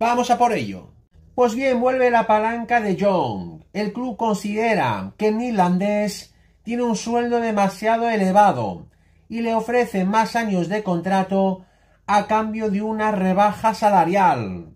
Vamos a por ello. Pues bien, vuelve la palanca de Young. El club considera que el tiene un sueldo demasiado elevado y le ofrece más años de contrato a cambio de una rebaja salarial.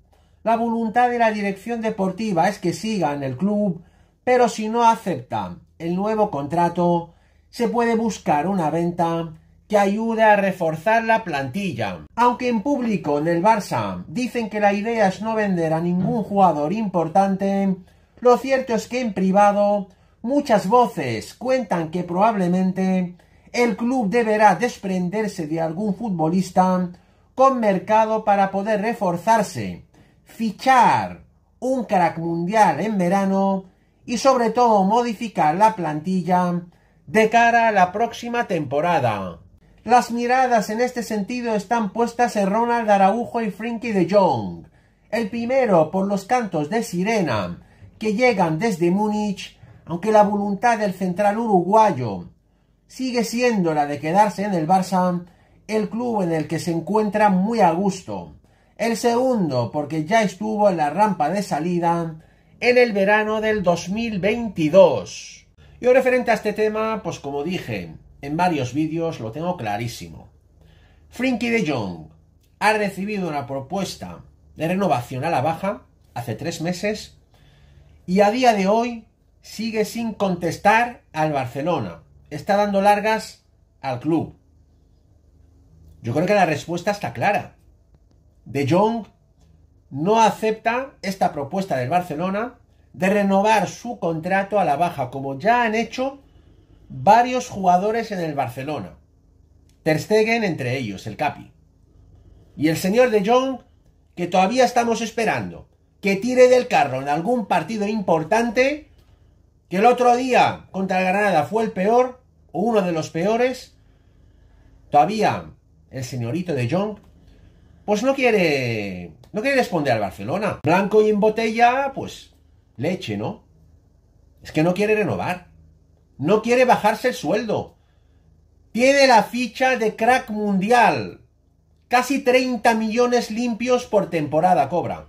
La voluntad de la dirección deportiva es que siga en el club, pero si no acepta el nuevo contrato, se puede buscar una venta que ayuda a reforzar la plantilla. Aunque en público, en el Barça, dicen que la idea es no vender a ningún jugador importante, lo cierto es que en privado muchas voces cuentan que probablemente el club deberá desprenderse de algún futbolista con mercado para poder reforzarse, fichar un crack mundial en verano y sobre todo modificar la plantilla de cara a la próxima temporada. Las miradas en este sentido están puestas en Ronald Araujo y Frankie de Jong. El primero por los cantos de sirena que llegan desde Múnich, aunque la voluntad del central uruguayo sigue siendo la de quedarse en el Barça, el club en el que se encuentra muy a gusto. El segundo porque ya estuvo en la rampa de salida en el verano del 2022. Yo referente a este tema, pues como dije, en varios vídeos lo tengo clarísimo. Frinky de Jong ha recibido una propuesta de renovación a la baja hace tres meses y a día de hoy sigue sin contestar al Barcelona. Está dando largas al club. Yo creo que la respuesta está clara. De Jong no acepta esta propuesta del Barcelona de renovar su contrato a la baja, como ya han hecho varios jugadores en el Barcelona. Ter entre ellos, el Capi. Y el señor De Jong, que todavía estamos esperando que tire del carro en algún partido importante, que el otro día contra el Granada fue el peor, o uno de los peores, todavía el señorito De Jong, pues no quiere, no quiere responder al Barcelona. Blanco y en botella, pues leche, ¿no? Es que no quiere renovar. No quiere bajarse el sueldo. Tiene la ficha de crack mundial. Casi 30 millones limpios por temporada cobra.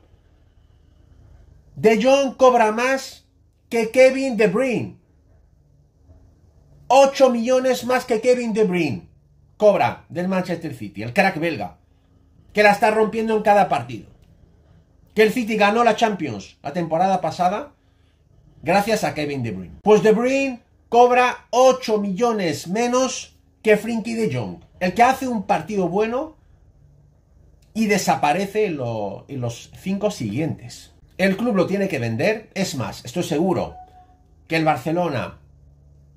De Jong cobra más que Kevin De Bruyne. 8 millones más que Kevin De Bruyne. Cobra del Manchester City, el crack belga. Que la está rompiendo en cada partido. Que el City ganó la Champions la temporada pasada gracias a Kevin De Bruyne. Pues De Bruyne cobra 8 millones menos que Frinky de Jong. El que hace un partido bueno y desaparece en, los cinco siguientes. El club lo tiene que vender. Es más, estoy seguro que el Barcelona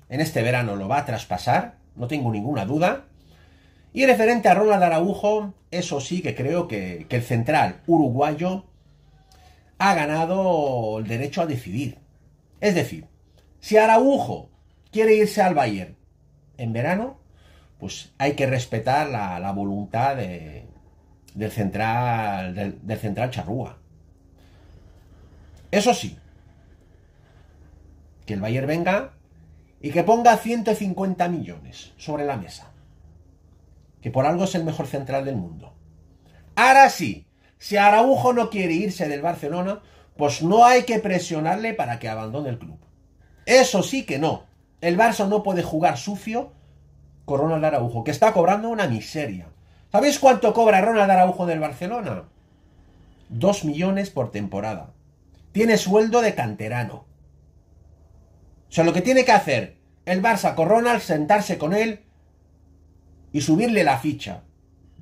en este verano lo va a traspasar. No tengo ninguna duda. Y referente a Ronald Araujo, eso sí que creo que, que, el central uruguayo ha ganado el derecho a decidir. Es decir, si Araujo quiere irse al Bayern en verano, pues hay que respetar la, voluntad del central, del, central charrúa. Eso sí, que el Bayern venga y que ponga 150 millones sobre la mesa. Que por algo es el mejor central del mundo. Ahora sí, si Araujo no quiere irse del Barcelona, pues no hay que presionarle para que abandone el club. Eso sí que no. El Barça no puede jugar sucio con Ronald Araujo, que está cobrando una miseria. ¿Sabéis cuánto cobra Ronald Araujo del Barcelona? Dos millones por temporada. Tiene sueldo de canterano. O sea, lo que tiene que hacer el Barça con Ronald, sentarse con él y subirle la ficha.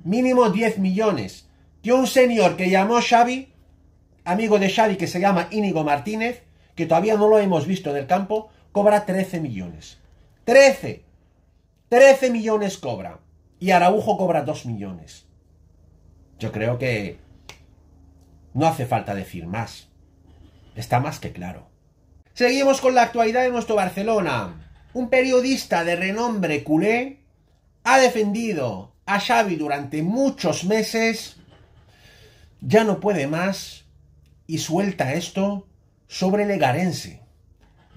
Mínimo 10 millones. Que un señor que llamó Xavi, amigo de Xavi que se llama Íñigo Martínez, que todavía no lo hemos visto en el campo, cobra 13 millones. 13. 13 millones cobra. Y Araujo cobra 2 millones. Yo creo que no hace falta decir más. Está más que claro. Seguimos con la actualidad de nuestro Barcelona. Un periodista de renombre culé ha defendido a Xavi durante muchos meses. Ya no puede más y suelta esto sobre Legarense.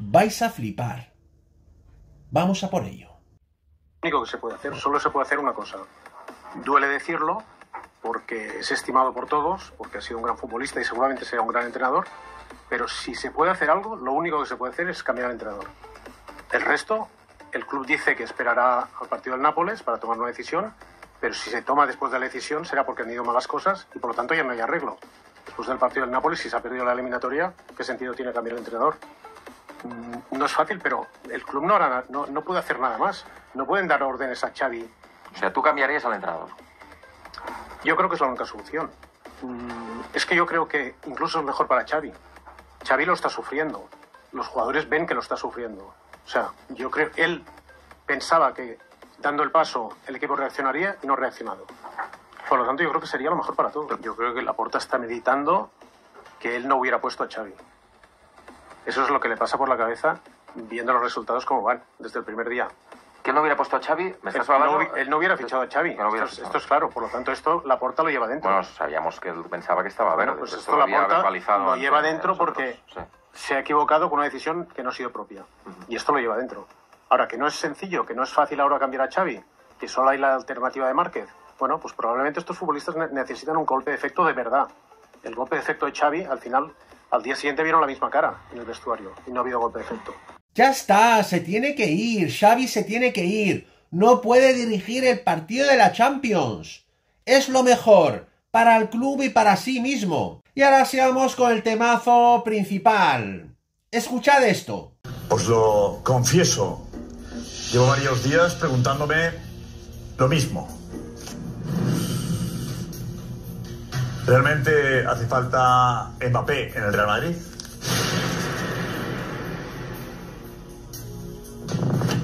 Vais a flipar. Vamos a por ello. Lo único que se puede hacer, solo se puede hacer una cosa. Duele decirlo, porque es estimado por todos, porque ha sido un gran futbolista y seguramente será un gran entrenador, pero si se puede hacer algo, lo único que se puede hacer es cambiar de entrenador. El resto, el club dice que esperará al partido del Nápoles para tomar una decisión, pero si se toma después de la decisión será porque han ido malas cosas y por lo tanto ya no hay arreglo. Después del partido del Nápoles, si se ha perdido la eliminatoria, ¿qué sentido tiene cambiar de entrenador? Mm, no es fácil, pero el club no, no, no, puede hacer nada más. No pueden dar órdenes a Xavi. O sea, tú cambiarías al entrenador. Yo creo que es la única solución. Mm, es que yo creo que incluso es mejor para Xavi. Xavi lo está sufriendo. Los jugadores ven que lo está sufriendo. O sea, yo creo que él pensaba que dando el paso el equipo reaccionaría y no ha reaccionado. Por lo tanto, yo creo que sería lo mejor para todos. Yo creo que Laporta está meditando que él no hubiera puesto a Xavi. Eso es lo que le pasa por la cabeza viendo los resultados como van desde el primer día. Que no hubiera puesto a Xavi? él, no, hubiera fichado a Xavi. esto, es claro. Por lo tanto, esto la porta lo lleva dentro. Bueno, sabíamos que él pensaba que estaba Bueno, pues esto, la porta lo lleva dentro porque se ha equivocado con una decisión que no ha sido propia. Y esto lo lleva dentro. Ahora, que no es sencillo, que no es fácil ahora cambiar a Xavi, que solo hay la alternativa de Márquez. Bueno, pues probablemente estos futbolistas necesitan un golpe de efecto de verdad. El golpe de efecto de Xavi, al final, al día siguiente vieron la misma cara en el vestuario y no ha habido golpe de efecto. Ya está, se tiene que ir, Xavi se tiene que ir. No puede dirigir el partido de la Champions. Es lo mejor para el club y para sí mismo. Y ahora sigamos con el temazo principal. Escuchad esto. Os lo confieso. Llevo varios días preguntándome lo mismo. ¿Realmente hace falta Mbappé en el Real Madrid?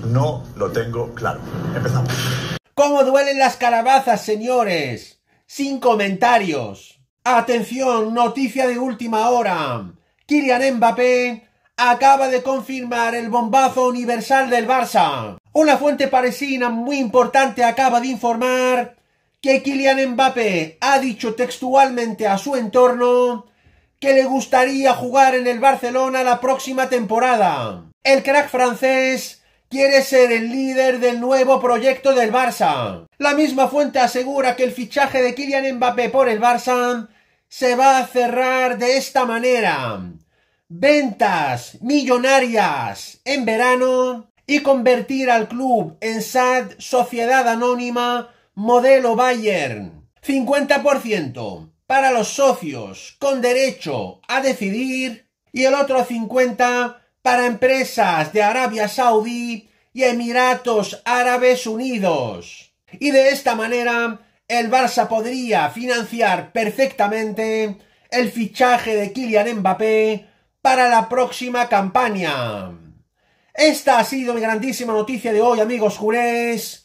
No lo tengo claro. Empezamos. ¿Cómo duelen las calabazas, señores? Sin comentarios. Atención, noticia de última hora. Kylian Mbappé acaba de confirmar el bombazo universal del Barça. Una fuente parisina muy importante acaba de informar que Kylian Mbappé ha dicho textualmente a su entorno que le gustaría jugar en el Barcelona la próxima temporada. El crack francés quiere ser el líder del nuevo proyecto del Barça. La misma fuente asegura que el fichaje de Kylian Mbappé por el Barça se va a cerrar de esta manera. Ventas millonarias en verano y convertir al club en SAD Sociedad Anónima modelo Bayern. 50% para los socios con derecho a decidir y el otro 50% para empresas de Arabia Saudí y Emiratos Árabes Unidos. Y de esta manera, el Barça podría financiar perfectamente el fichaje de Kylian Mbappé para la próxima campaña. Esta ha sido mi grandísima noticia de hoy, amigos jurés.